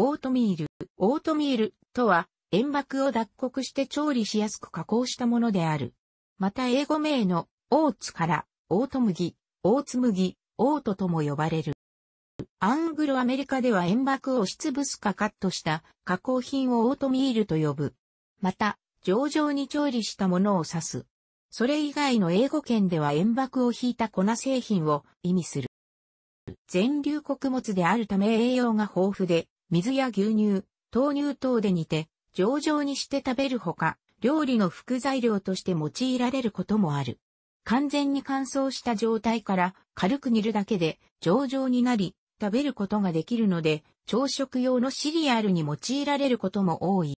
オートミール。オートミールとは、塩爆を脱穀して調理しやすく加工したものである。また英語名のオーツからオート麦、オーツ麦、オートとも呼ばれる。アングルアメリカでは塩爆を押しつぶすかカットした加工品をオートミールと呼ぶ。また、上々に調理したものを指す。それ以外の英語圏では塩爆を引いた粉製品を意味する。全粒穀物であるため栄養が豊富で、水や牛乳、豆乳等で煮て、上々にして食べるほか、料理の副材料として用いられることもある。完全に乾燥した状態から軽く煮るだけで上々になり食べることができるので朝食用のシリアルに用いられることも多い。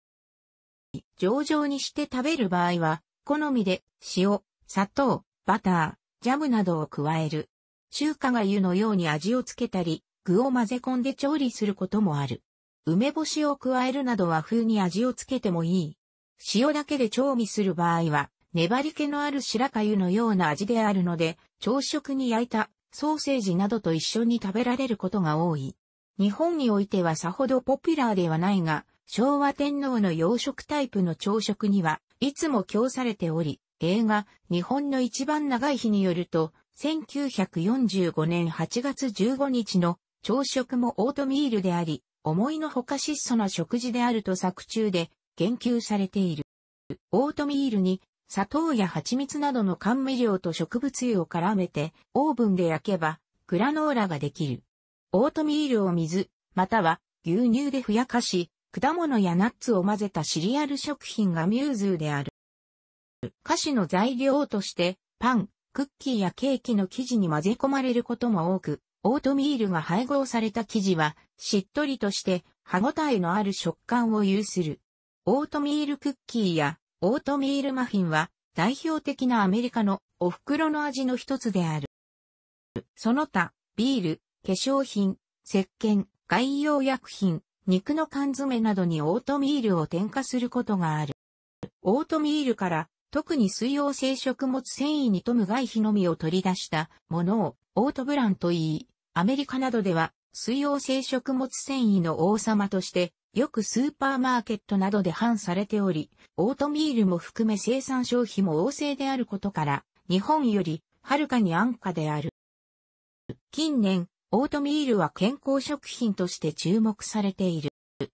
上々にして食べる場合は好みで塩、砂糖、バター、ジャムなどを加える。中華が湯のように味をつけたり具を混ぜ込んで調理することもある。梅干しを加えるなど和風に味をつけてもいい。塩だけで調味する場合は、粘り気のある白粥のような味であるので、朝食に焼いたソーセージなどと一緒に食べられることが多い。日本においてはさほどポピュラーではないが、昭和天皇の洋食タイプの朝食には、いつも供されており、映画、日本の一番長い日によると、1945年8月15日の朝食もオートミールであり、思いのほか質素な食事であると作中で言及されている。オートミールに砂糖や蜂蜜などの甘味料と植物油を絡めてオーブンで焼けばグラノーラができる。オートミールを水、または牛乳でふやかし、果物やナッツを混ぜたシリアル食品がミューズーである。菓子の材料としてパン、クッキーやケーキの生地に混ぜ込まれることも多く、オートミールが配合された生地は、しっとりとして歯ごたえのある食感を有する。オートミールクッキーやオートミールマフィンは代表的なアメリカのお袋の味の一つである。その他、ビール、化粧品、石鹸、外用薬品、肉の缶詰などにオートミールを添加することがある。オートミールから特に水溶性食物繊維に富む外皮のみを取り出したものをオートブランと言い、アメリカなどでは水溶性食物繊維の王様として、よくスーパーマーケットなどで販されており、オートミールも含め生産消費も旺盛であることから、日本よりはるかに安価である。近年、オートミールは健康食品として注目されている。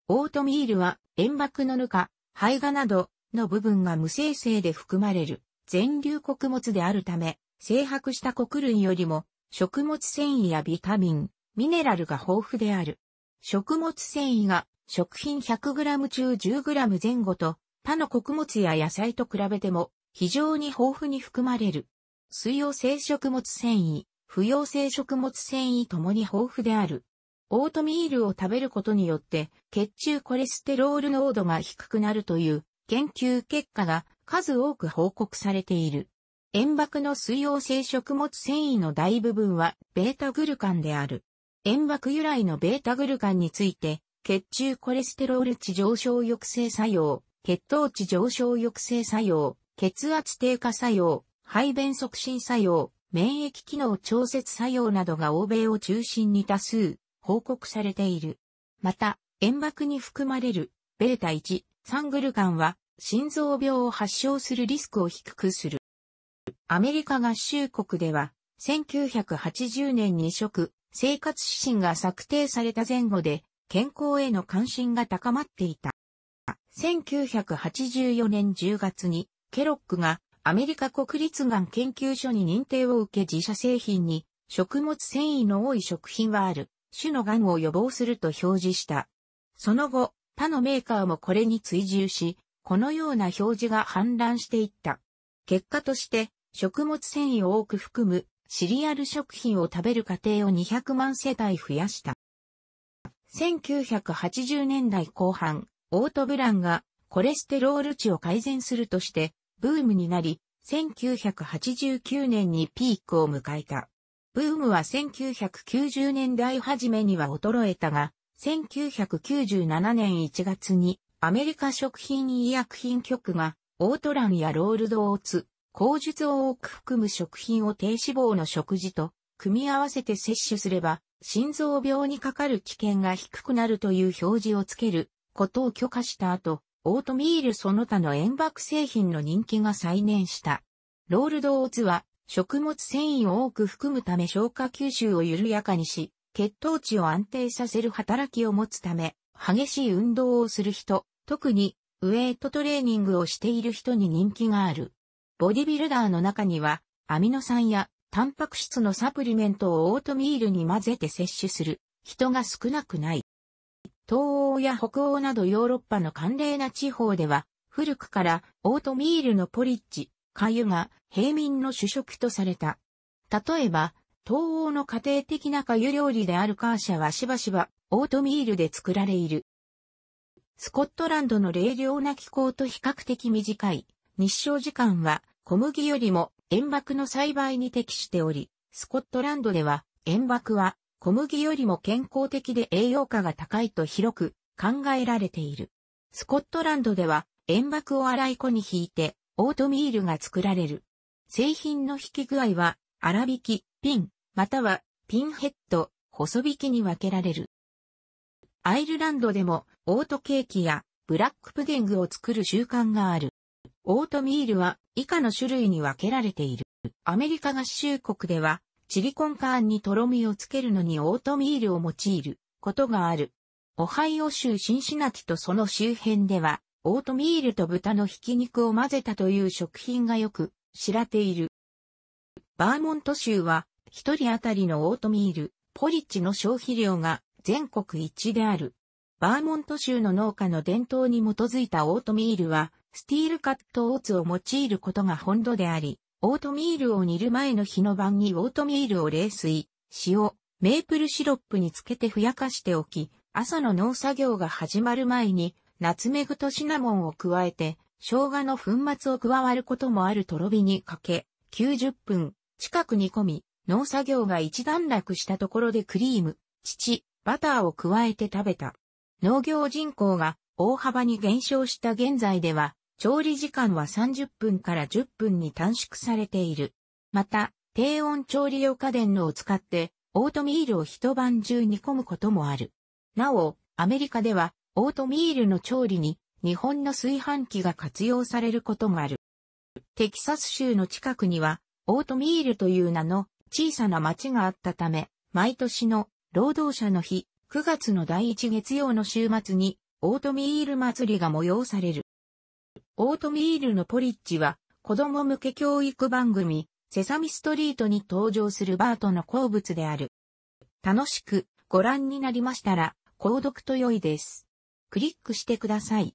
オートミールは煙幕のぬか、胚芽などの部分が無生成で含まれる全粒穀物であるため、生白した穀類よりも食物繊維やビタミン、ミネラルが豊富である。食物繊維が食品 100g 中 10g 前後と他の穀物や野菜と比べても非常に豊富に含まれる。水溶性食物繊維、不溶性食物繊維ともに豊富である。オートミールを食べることによって血中コレステロール濃度が低くなるという研究結果が数多く報告されている。塩爆の水溶性食物繊維の大部分はベータグルカンである。塩爆由来のベータグルカンについて、血中コレステロール値上昇抑制作用、血糖値上昇抑制作用、血圧低下作用、排便促進作用、免疫機能調節作用などが欧米を中心に多数報告されている。また、塩爆に含まれるベータ1、3グルカンは心臓病を発症するリスクを低くする。アメリカ合衆国では、1980年に食、生活指針が策定された前後で、健康への関心が高まっていた。1984年10月に、ケロックがアメリカ国立がん研究所に認定を受け自社製品に、食物繊維の多い食品はある、種のがんを予防すると表示した。その後、他のメーカーもこれに追従し、このような表示が氾濫していった。結果として、食物繊維を多く含むシリアル食品を食べる家庭を200万世帯増やした。1980年代後半、オートブランがコレステロール値を改善するとしてブームになり、1989年にピークを迎えた。ブームは1990年代初めには衰えたが、1997年1月にアメリカ食品医薬品局がオートランやロールドオーツ、口述を多く含む食品を低脂肪の食事と組み合わせて摂取すれば、心臓病にかかる危険が低くなるという表示をつけることを許可した後、オートミールその他の塩爆製品の人気が再燃した。ロールドオーツは食物繊維を多く含むため消化吸収を緩やかにし、血糖値を安定させる働きを持つため、激しい運動をする人、特にウエイトトレーニングをしている人に人気がある。ボディビルダーの中には、アミノ酸やタンパク質のサプリメントをオートミールに混ぜて摂取する人が少なくない。東欧や北欧などヨーロッパの寒冷な地方では、古くからオートミールのポリッジ、粥が平民の主食とされた。例えば、東欧の家庭的な粥料理であるカーシャはしばしばオートミールで作られいる。スコットランドの冷涼な気候と比較的短い日照時間は小麦よりも塩爆の栽培に適しており、スコットランドでは塩爆は小麦よりも健康的で栄養価が高いと広く考えられている。スコットランドでは塩爆を粗い粉に引いてオートミールが作られる。製品の引き具合は粗引き、ピン、またはピンヘッド、細引きに分けられる。アイルランドでもオートケーキやブラックプディングを作る習慣がある。オートミールは以下の種類に分けられている。アメリカ合衆国では、チリコンカーンにとろみをつけるのにオートミールを用いることがある。オハイオ州シンシナティとその周辺では、オートミールと豚のひき肉を混ぜたという食品がよく知られている。バーモント州は、一人当たりのオートミール、ポリッチの消費量が全国一である。バーモント州の農家の伝統に基づいたオートミールは、スティールカットオーツを用いることが本土であり、オートミールを煮る前の日の晩にオートミールを冷水、塩、メープルシロップにつけてふやかしておき、朝の農作業が始まる前に、ナツメグとシナモンを加えて、生姜の粉末を加わることもあるとろ火にかけ、90分近く煮込み、農作業が一段落したところでクリーム、乳、バターを加えて食べた。農業人口が大幅に減少した現在では、調理時間は30分から10分に短縮されている。また、低温調理用家電のを使って、オートミールを一晩中煮込むこともある。なお、アメリカでは、オートミールの調理に、日本の炊飯器が活用されることもある。テキサス州の近くには、オートミールという名の小さな町があったため、毎年の労働者の日、9月の第1月曜の週末に、オートミール祭りが催される。オートミールのポリッジは、子供向け教育番組、セサミストリートに登場するバートの好物である。楽しくご覧になりましたら、購読と良いです。クリックしてください。